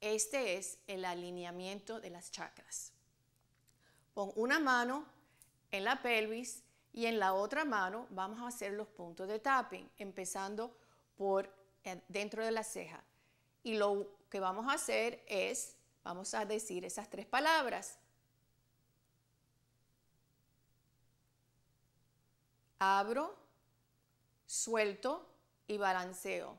Este es el alineamiento de las chakras. Pon una mano en la pelvis y en la otra mano vamos a hacer los puntos de tapping, empezando por eh, dentro de la ceja. Y lo que vamos a hacer es, vamos a decir esas tres palabras. Abro, suelto y balanceo.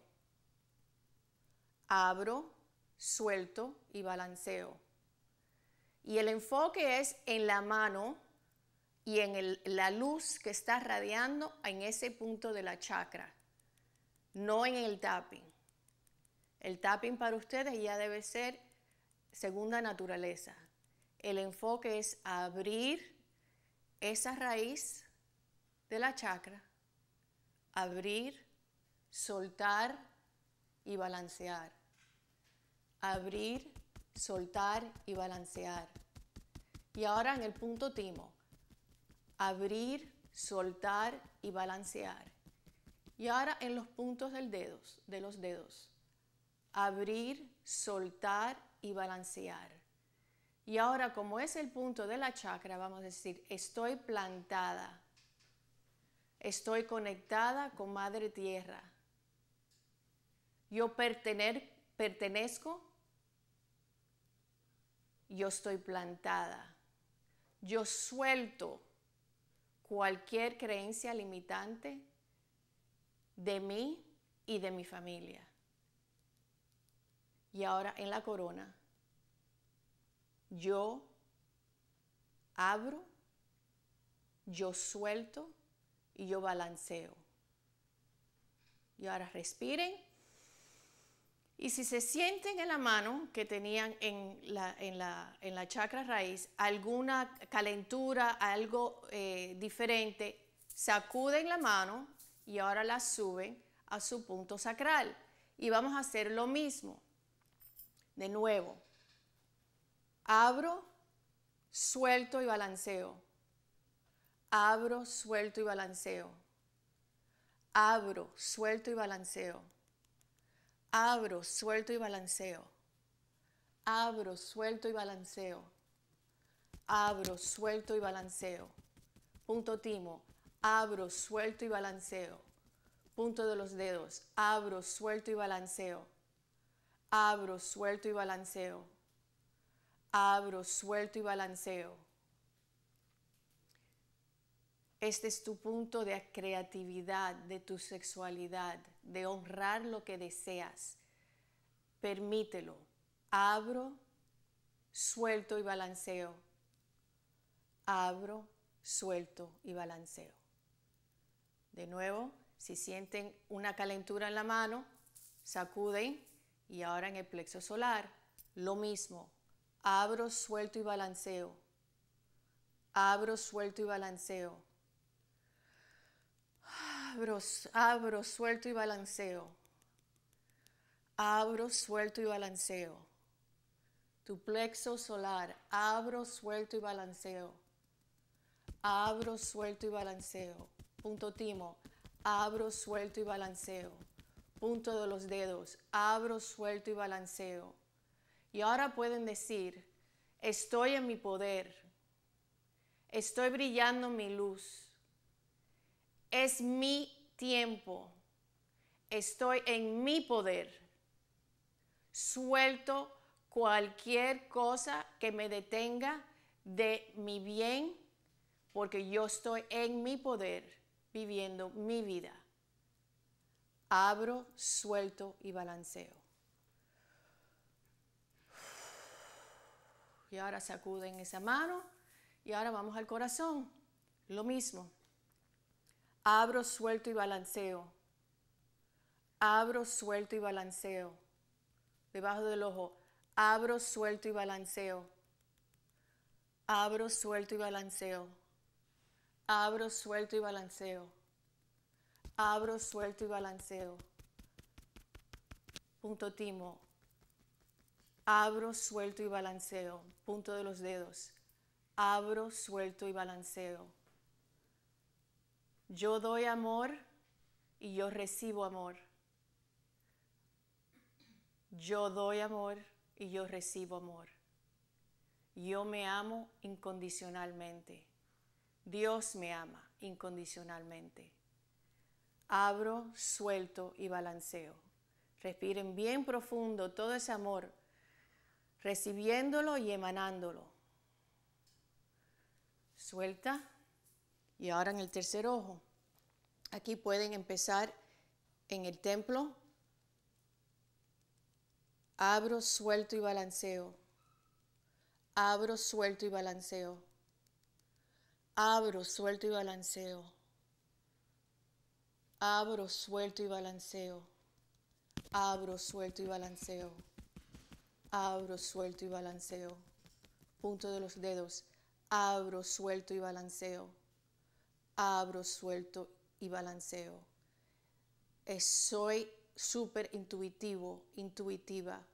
Abro, suelto y balanceo. Y el enfoque es en la mano y en la luz que está radiando en ese punto de la chakra, no en el tapping. El tapping para ustedes ya debe ser segunda naturaleza. El enfoque es abrir esa raíz de la chakra, abrir, soltar y balancear abrir, soltar y balancear. Y ahora en el punto timo, abrir, soltar y balancear. Y ahora en los puntos del dedos, de los dedos, abrir, soltar y balancear. Y ahora como es el punto de la chakra, vamos a decir, estoy plantada, estoy conectada con Madre Tierra. Yo pertener, pertenezco yo estoy plantada. Yo suelto cualquier creencia limitante de mí y de mi familia. Y ahora en la corona, yo abro, yo suelto y yo balanceo. Y ahora respiren. Y si se sienten en la mano que tenían en la, chacra chakra raíz alguna calentura, algo eh, diferente, sacuden la mano y ahora la suben a su punto sacral. Y vamos a hacer lo mismo. De nuevo, abro, suelto y balanceo. Abro, suelto y balanceo. Abro, suelto y balanceo Abro, suelto y balanceo. Abro, suelto y balanceo. Abro, suelto y balanceo. Punto timo. Abro, suelto y balanceo. Punto de los dedos. Abro, suelto y balanceo. Abro, suelto y balanceo. Abro, suelto y balanceo. Este es tu punto de creatividad, de tu sexualidad de honrar lo que deseas. Permítelo. Abro, suelto y balanceo. Abro, suelto y balanceo. De nuevo, si sienten una calentura en la mano, sacuden y ahora en el plexo solar, lo mismo. Abro, suelto y balanceo. Abro, suelto y balanceo abro, suelto y balanceo. Abro, suelto y balanceo. Tu plexo solar, abro, suelto y balanceo. Abro, suelto y balanceo. Punto timo, abro, suelto y balanceo. Punto de los dedos, abro, suelto y balanceo. Y ahora pueden decir, estoy en mi poder. Estoy brillando mi luz es mi tiempo. Estoy en mi poder. Suelto cualquier cosa que me detenga de mi bien, porque yo estoy en mi poder viviendo mi vida. Abro, suelto y balanceo. Y ahora sacuden esa mano y ahora vamos al corazón. Lo mismo. Abro, suelto y balanceo. Abro, suelto y balanceo. Debajo del ojo. Abro, suelto y balanceo. Abro, suelto y balanceo. Abro, suelto y balanceo. Abro, suelto y balanceo. Punto timo. Abro, suelto y balanceo. Punto de los dedos. Abro, suelto y balanceo. Yo doy amor y yo recibo amor. Yo doy amor y yo recibo amor. Yo me amo incondicionalmente. Dios me ama incondicionalmente. Abro, suelto y balanceo. Respiren bien profundo todo ese amor, recibiéndolo y emanándolo. Suelta. Y ahora en el tercer ojo. Aquí pueden empezar en el templo. Abro, suelto y balanceo. Abro, suelto y balanceo. Abro, suelto y balanceo. Abro, suelto y balanceo. Abro, suelto y balanceo. Abro, suelto y balanceo. Punto de los dedos. Abro, suelto y balanceo abro, suelto y balanceo. soy súper intuitivo, intuitiva.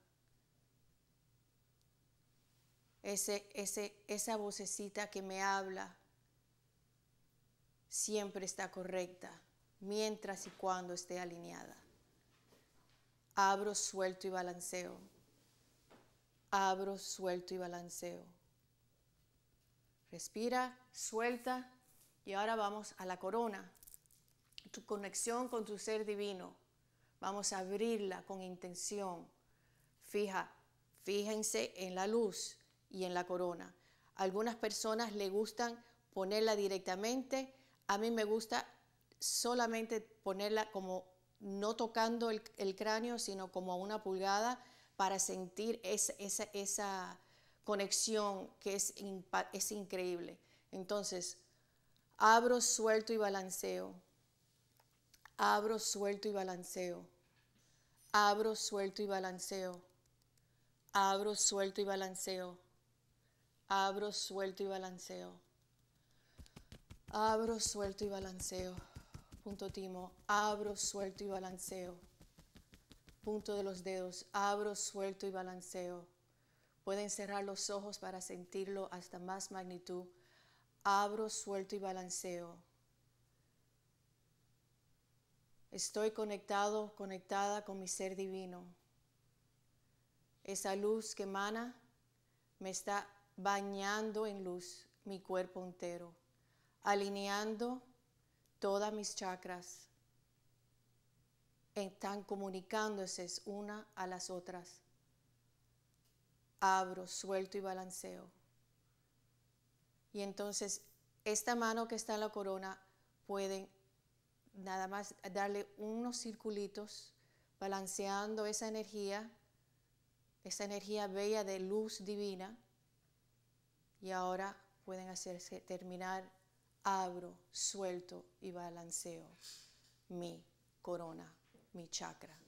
Ese, ese, esa vocecita que me habla siempre está correcta, mientras y cuando esté alineada. Abro, suelto y balanceo. Abro, suelto y balanceo. Respira, suelta y ahora vamos a la corona, tu conexión con tu ser divino. Vamos a abrirla con intención. Fija, fíjense en la luz y en la corona. algunas personas le gustan ponerla directamente. A mí me gusta solamente ponerla como no tocando el, cráneo, sino como a una pulgada para sentir esa, conexión que es, es increíble. Entonces, Abro, suelto y balanceo. Abro, suelto y balanceo. Abro, suelto y balanceo. Abro, suelto y balanceo. Abro, suelto y balanceo. Abro, suelto y balanceo. Punto timo. Abro, suelto y balanceo. Punto de los dedos. Abro, suelto y balanceo. Pueden cerrar los ojos para sentirlo hasta más magnitud. Abro, suelto y balanceo. Estoy conectado, conectada con mi ser divino. Esa luz que emana me está bañando en luz mi cuerpo entero, alineando todas mis chakras. Están comunicándose una a las otras. Abro, suelto y balanceo. Y entonces esta mano que está en la corona pueden nada más darle unos circulitos balanceando esa energía, esa energía bella de luz divina. Y ahora pueden hacerse terminar abro, suelto y balanceo mi corona, mi chakra.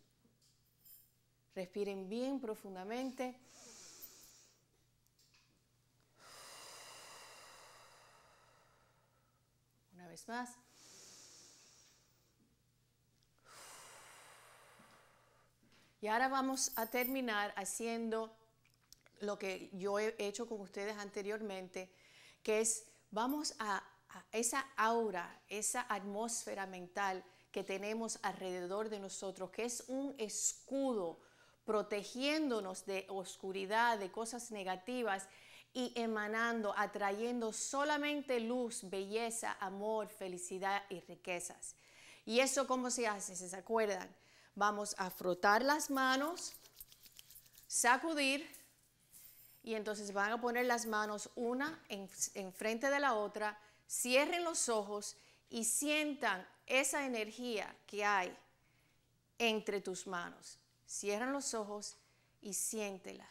Respiren bien profundamente. más. Y ahora vamos a terminar haciendo lo que yo he hecho con ustedes anteriormente, que es vamos a esa aura, esa atmósfera mental que tenemos alrededor de nosotros, que es un escudo protegiéndonos de oscuridad, de cosas negativas y emanando, atrayendo solamente luz, belleza, amor, felicidad y riquezas. ¿Y eso cómo se hace? ¿Se acuerdan? Vamos a frotar las manos, sacudir y entonces van a poner las manos una enfrente de la otra, cierren los ojos y sientan esa energía que hay entre tus manos. Cierran los ojos y siéntela.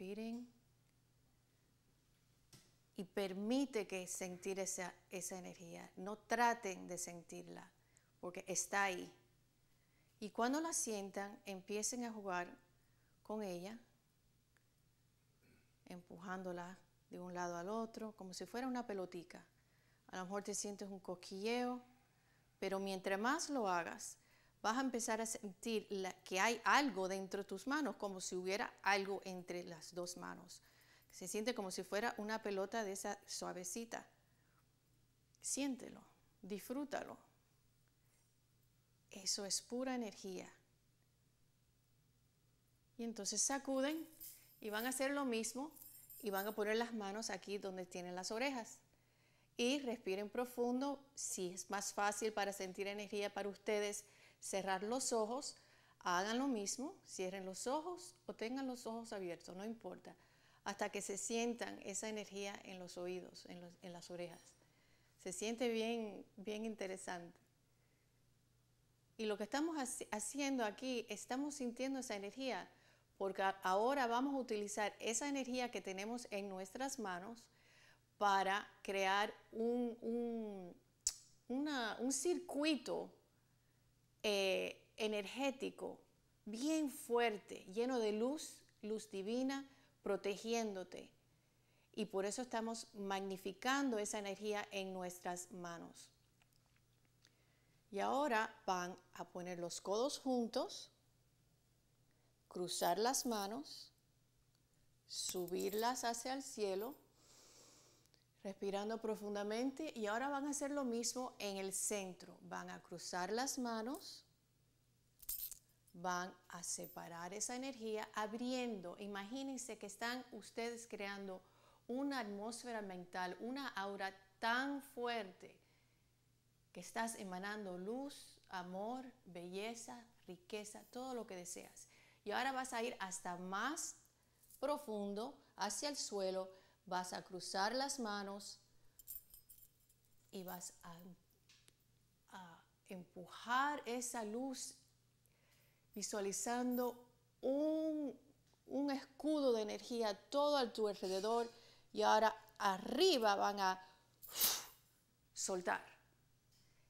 respiren y permite que sentir esa, energía. No traten de sentirla porque está ahí. Y cuando la sientan, empiecen a jugar con ella, empujándola de un lado al otro, como si fuera una pelotica. A lo mejor te sientes un cosquilleo, pero mientras más lo hagas, vas a empezar a sentir que hay algo dentro de tus manos, como si hubiera algo entre las dos manos. Se siente como si fuera una pelota de esa suavecita. Siéntelo, disfrútalo. Eso es pura energía. Y entonces sacuden y van a hacer lo mismo y van a poner las manos aquí donde tienen las orejas. Y respiren profundo, si es más fácil para sentir energía para ustedes cerrar los ojos, hagan lo mismo, cierren los ojos o tengan los ojos abiertos, no importa, hasta que se sientan esa energía en los oídos, en, las orejas. Se siente bien, bien interesante. Y lo que estamos haciendo aquí, estamos sintiendo esa energía, porque ahora vamos a utilizar esa energía que tenemos en nuestras manos para crear un circuito eh, energético, bien fuerte, lleno de luz, luz divina, protegiéndote. Y por eso estamos magnificando esa energía en nuestras manos. Y ahora van a poner los codos juntos, cruzar las manos, subirlas hacia el cielo Respirando profundamente y ahora van a hacer lo mismo en el centro. Van a cruzar las manos, van a separar esa energía abriendo. Imagínense que están ustedes creando una atmósfera mental, una aura tan fuerte que estás emanando luz, amor, belleza, riqueza, todo lo que deseas. Y ahora vas a ir hasta más profundo, hacia el suelo vas a cruzar las manos y vas a, empujar esa luz visualizando un, un escudo de energía todo a tu alrededor y ahora arriba van a soltar.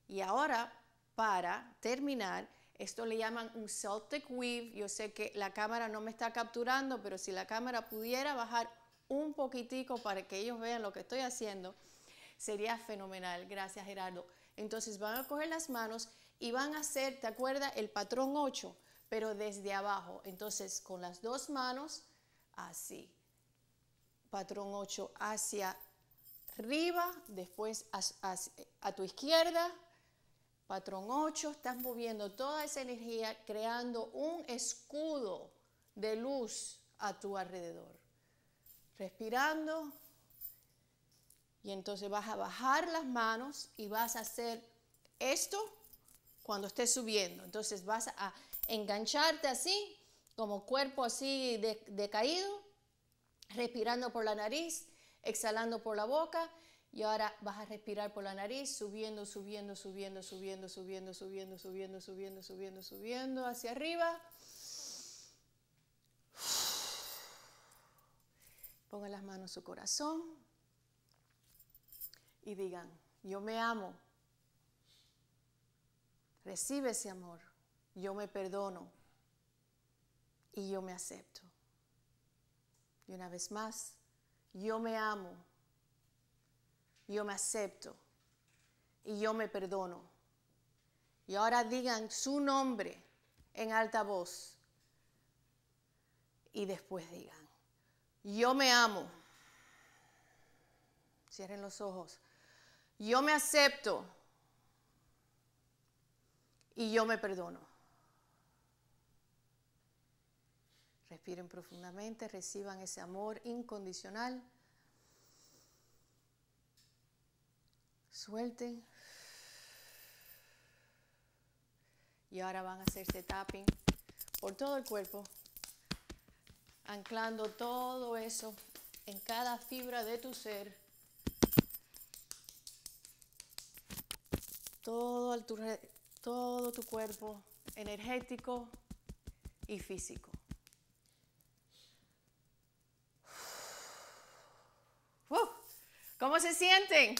Y ahora, para terminar, esto le llaman un Celtic Weave. Yo sé que la cámara no me está capturando, pero si la cámara pudiera bajar un poquitico para que ellos vean lo que estoy haciendo, sería fenomenal. Gracias, Gerardo. Entonces van a coger las manos y van a hacer, ¿te acuerdas? El patrón 8, pero desde abajo. Entonces con las dos manos, así. Patrón 8 hacia arriba, después a, tu izquierda. Patrón 8, estás moviendo toda esa energía, creando un escudo de luz a tu alrededor respirando. Y entonces vas a bajar las manos y vas a hacer esto cuando estés subiendo. Entonces vas a engancharte así, como cuerpo así decaído, de respirando por la nariz, exhalando por la boca. Y ahora vas a respirar por la nariz, subiendo, subiendo, subiendo, subiendo, subiendo, subiendo, subiendo, subiendo, subiendo, subiendo, subiendo hacia arriba. Pongan las manos en su corazón y digan, yo me amo. Recibe ese amor. Yo me perdono y yo me acepto. Y una vez más, yo me amo. Yo me acepto y yo me perdono. Y ahora digan su nombre en alta voz y después digan, yo me amo. Cierren los ojos. Yo me acepto. Y yo me perdono. Respiren profundamente, reciban ese amor incondicional. Suelten. Y ahora van a hacerse tapping por todo el cuerpo anclando todo eso en cada fibra de tu ser, todo, tu, tu cuerpo energético y físico. ¿Cómo se sienten?